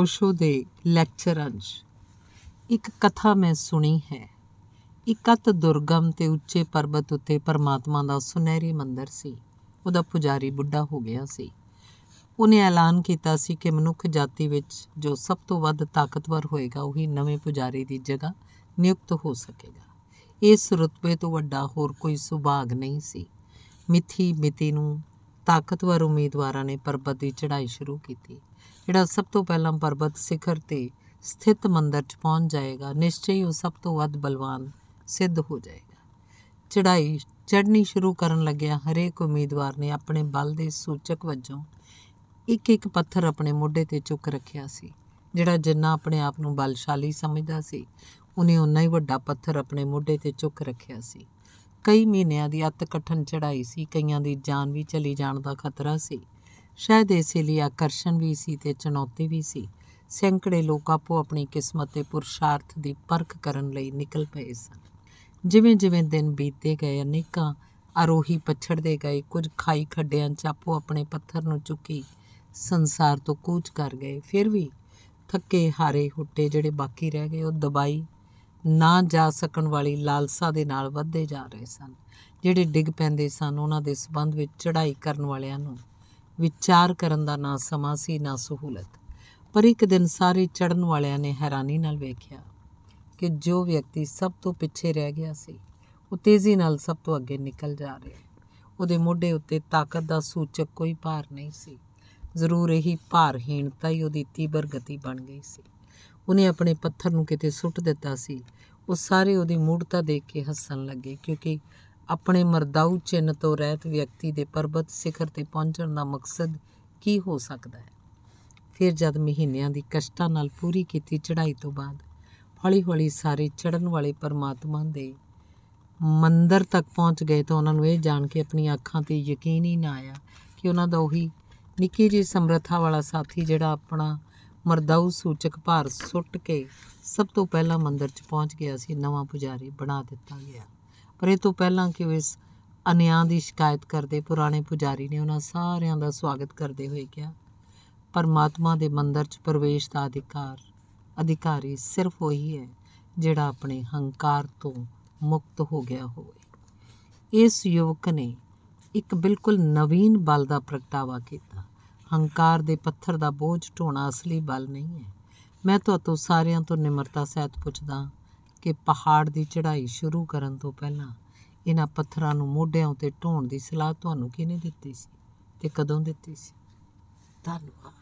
ਓਸ਼ੋ ਦੇ ਲੈਕਚਰ ਅੰਜ ਇੱਕ ਕਥਾ ਮੈਂ ਸੁਣੀ ਹੈ ਇੱਕ ਅਤ ਦੁਰਗਮ ਤੇ ਉੱਚੇ ਪਰਬਤ ਉੱਤੇ ਪਰਮਾਤਮਾ ਦਾ ਸੁਨਹਿਰੀ ਮੰਦਰ ਸੀ ਉਹਦਾ ਪੁਜਾਰੀ ਬੁੱਢਾ ਹੋ ਗਿਆ ਸੀ ਉਹਨੇ ਐਲਾਨ ਕੀਤਾ ਸੀ ਕਿ ਮਨੁੱਖ ਜਾਤੀ ਵਿੱਚ ਜੋ ਸਭ ਤੋਂ ਵੱਧ ਤਾਕਤਵਰ ਹੋਏਗਾ ਉਹੀ ਨਵੇਂ ਪੁਜਾਰੀ ਦੀ ਜਗ੍ਹਾ ਨਿਯੁਕਤ ਹੋ ਸਕੇਗਾ ਇਸ ਰੁਤਬੇ ਤੋਂ ਵੱਡਾ ਹੋਰ ਕੋਈ ਸੁਭਾਗ ਨਹੀਂ ਸੀ ਮਿੱਥੀ ਮਿਤੀ ਨੂੰ ਤਾਕਤਵਰ ਉਮੀਦਵਾਰਾਂ ਨੇ ਪਰਬਤ ਦੀ ਚੜ੍ਹਾਈ ਸ਼ੁਰੂ ਕੀਤੀ ਜਿਹੜਾ ਸਭ ਤੋਂ ਪਹਿਲਾਂ ਪਰਬਤ ਸਿਖਰ ਤੇ ਸਥਿਤ ਮੰਦਰ 'ਚ ਪਹੁੰਚ ਜਾਏਗਾ ਨਿਸ਼ਚੈ ਹੀ ਉਹ ਸਭ ਤੋਂ ਵੱਧ ਬਲਵਾਨ ਸਿੱਧ ਹੋ ਜਾਏਗਾ ਚੜ੍ਹਾਈ ਚੜ੍ਹਨੀ ਸ਼ੁਰੂ ਕਰਨ ਲੱਗਿਆ ਹਰੇਕ ਉਮੀਦਵਾਰ ਨੇ ਆਪਣੇ ਬਲ ਦੇ ਸੂਚਕ ਵਜੋਂ ਇੱਕ ਇੱਕ ਪੱਥਰ ਆਪਣੇ ਮੋਢੇ ਤੇ ਚੁੱਕ ਰੱਖਿਆ ਸੀ ਜਿਹੜਾ ਜਿੰਨਾ ਆਪਣੇ ਆਪ ਨੂੰ ਬਲਸ਼ਾਲੀ ਸਮਝਦਾ ਸੀ ਉਹਨੇ ਉਨਾ ਹੀ ਵੱਡਾ ਪੱਥਰ ਆਪਣੇ ਮੋਢੇ ਤੇ ਚੁੱਕ ਰੱਖਿਆ ਸੀ ਕਈ ਮਹੀਨਿਆਂ ਦੀ ਅਤ ਕਠਨ ਚੜਾਈ ਸੀ ਕਈਆਂ ਦੀ ਜਾਨ ਵੀ ਚਲੀ ਜਾਣ ਦਾ ਖਤਰਾ ਸੀ ਸ਼ਾਇਦ ਇਸੇ ਲਈ ਆਕਰਸ਼ਣ ਵੀ ਸੀ ਤੇ ਚੁਣੌਤੀ ਵੀ ਸੀ ਸੈਂਕੜੇ ਲੋਕ ਆਪੋ ਆਪਣੀ ਕਿਸਮਤ ਤੇ ਪੁਰਸ਼ਾਰਥ ਦੀ ਪਰਖ ਕਰਨ ਲਈ ਨਿਕਲ ਪਏ ਸਨ ਜਿਵੇਂ-ਜਿਵੇਂ ਦਿਨ ਬੀਤੇ ਗਏ ਅਨੇਕਾਂ ਅਰੋਹੀ ਪਛੜਦੇ ਗਏ ਕੁਝ ਖਾਈ ਖੱਡਿਆਂ 'ਚ ਆਪੋ ਆਪਣੇ ਪੱਥਰ ਨੂੰ ਚੁੱਕੀ ਸੰਸਾਰ ਤੋਂ ਕੂਚ ਕਰ ਗਏ ਫਿਰ ਵੀ ਥੱਕੇ ਹਾਰੇ ਹੁੱਟੇ ਜਿਹੜੇ ਬਾਕੀ ਰਹਿ ਗਏ ਉਹ ਦਬਾਈ ਨਾ ਜਾ ਸਕਣ ਵਾਲੀ ਲਾਲਸਾ ਦੇ ਨਾਲ ਵੱਧਦੇ ਜਾ ਰਹੇ ਸਨ ਜਿਹੜੇ ਡਿੱਗ ਪੈਂਦੇ ਸਨ ਉਹਨਾਂ ਦੇ ਸਬੰਧ ਵਿੱਚ ਚੜ੍ਹਾਈ ਕਰਨ ਵਾਲਿਆਂ ਨੂੰ ਵਿਚਾਰ ਕਰਨ ਦਾ ਨਾ ਸਮਾਂ ਸੀ ਨਾ ਸਹੂਲਤ ਪਰ ਇੱਕ ਦਿਨ ਸਾਰੇ ਚੜਨ ਵਾਲਿਆਂ ਨੇ ਹੈਰਾਨੀ ਨਾਲ ਵੇਖਿਆ ਕਿ ਜੋ ਵਿਅਕਤੀ ਸਭ ਤੋਂ ਪਿੱਛੇ ਰਹਿ ਗਿਆ ਸੀ ਉਹ ਤੇਜ਼ੀ ਨਾਲ ਸਭ ਤੋਂ ਅੱਗੇ ਨਿਕਲ ਜਾ ਰਿਹਾ ਉਹਦੇ ਮੋਢੇ ਉੱਤੇ ਤਾਕਤ ਦਾ ਸੂਚਕ ਕੋਈ ਭਾਰ ਨਹੀਂ ਸੀ ਜ਼ਰੂਰ ਇਹੀ ਭਾਰਹੀਣਤਾ ਹੀ ਉਹਦੀ ਤੀਬਰ ਗਤੀ ਬਣ ਗਈ ਸੀ ਉਹਨੇ ਆਪਣੇ ਪੱਥਰ ਨੂੰ ਕਿਤੇ ਸੁੱਟ ਦਿੱਤਾ ਸੀ ਉਹ ਸਾਰੇ ਉਹਦੀ ਮੂੜਤਾ ਦੇਖ ਕੇ ਹੱਸਣ ਲੱਗੇ ਕਿਉਂਕਿ ਆਪਣੇ ਮਰਦਾਉ ਚਿੰਨ ਤੋਂ ਰਹਿਤ ਵਿਅਕਤੀ ਦੇ ਪਰਬਤ ਸਿਖਰ ਤੇ ਪਹੁੰਚਣ ਦਾ ਮਕਸਦ ਕੀ ਹੋ ਸਕਦਾ ਹੈ ਫਿਰ ਜਦ ਮਹੀਨਿਆਂ ਦੀ ਕਸ਼ਟਾਂ ਨਾਲ ਪੂਰੀ ਕੀਤੀ ਚੜ੍ਹਾਈ ਤੋਂ ਬਾਅਦ ਹੌਲੀ-ਹੌਲੀ ਸਾਰੇ ਚੜਨ ਵਾਲੇ ਪਰਮਾਤਮਾ ਦੇ ਮੰਦਰ ਤੱਕ ਪਹੁੰਚ ਗਏ ਤਾਂ ਉਹਨਾਂ ਨੂੰ ਇਹ ਜਾਣ ਕੇ ਆਪਣੀਆਂ ਅੱਖਾਂ ਤੇ ਯਕੀਨ ਹੀ ਨਾ ਆਇਆ ਕਿ ਉਹਨਾਂ ਦਾ ਉਹੀ ਨਿੱਕੀ ਜੀ ਸਮਰੱਥਾ ਵਾਲਾ ਸਾਥੀ ਜਿਹੜਾ ਆਪਣਾ ਮਰਦਾਉ ਸੂਚਕ ਭਾਰ ਸੁੱਟ ਕੇ ਸਭ ਤੋਂ ਪਹਿਲਾਂ ਮੰਦਰ 'ਚ ਪਹੁੰਚ ਗਿਆ ਸੀ ਨਵਾਂ ਪੁਜਾਰੀ ਬਣਾ ਦਿੱਤਾ ਗਿਆ ਪਰ ਇਹ ਤੋਂ ਪਹਿਲਾਂ ਕਿ ਉਹ ਇਸ ਅਨਿਆਂ ਦੀ ਸ਼ਿਕਾਇਤ ਕਰਦੇ ਪੁਰਾਣੇ ਪੁਜਾਰੀ ਨੇ ਉਹਨਾਂ ਸਾਰਿਆਂ ਦਾ ਸਵਾਗਤ ਕਰਦੇ ਹੋਏ ਕਿਹਾ ਪਰਮਾਤਮਾ ਦੇ ਮੰਦਰ 'ਚ ਪ੍ਰਵੇਸ਼ ਦਾ ਅਧਿਕਾਰ ਅਧਿਕਾਰੀ ਸਿਰਫ ਉਹੀ ਹੈ ਜਿਹੜਾ ਆਪਣੇ ਹੰਕਾਰ ਤੋਂ ਮੁਕਤ ਹੋ ਗਿਆ ਹੋਵੇ ਇਸ ਯੁਵਕ ਨੇ ਇੱਕ ਬਿਲਕੁਲ ਨਵੀਨ ਬਲ ਦਾ ਪ੍ਰਗਟਾਵਾ ਕੀਤਾ ਹੰਕਾਰ ਦੇ ਪੱਥਰ ਦਾ ਬੋਝ ਢੋਣਾ ਅਸਲੀ ਬਲ ਨਹੀਂ ਹੈ ਮੈਂ ਤੁਹਾਤੋਂ ਸਾਰਿਆਂ ਤੋਂ ਨਿਮਰਤਾ ਸਹਿਤ ਪੁੱਛਦਾ ਕਿ ਪਹਾੜ ਦੀ ਚੜ੍ਹਾਈ ਸ਼ੁਰੂ ਕਰਨ ਤੋਂ ਪਹਿਲਾਂ ਇਹਨਾਂ ਪੱਥਰਾਂ ਨੂੰ ਮੋਢਿਆਂ ਤੇ ਢੋਣ ਦੀ ਸਲਾਹ ਤੁਹਾਨੂੰ ਕਿਹਨੇ ਦਿੱਤੀ ਸੀ ਤੇ ਕਦੋਂ ਦਿੱਤੀ ਸੀ ਧੰਨਵਾਦ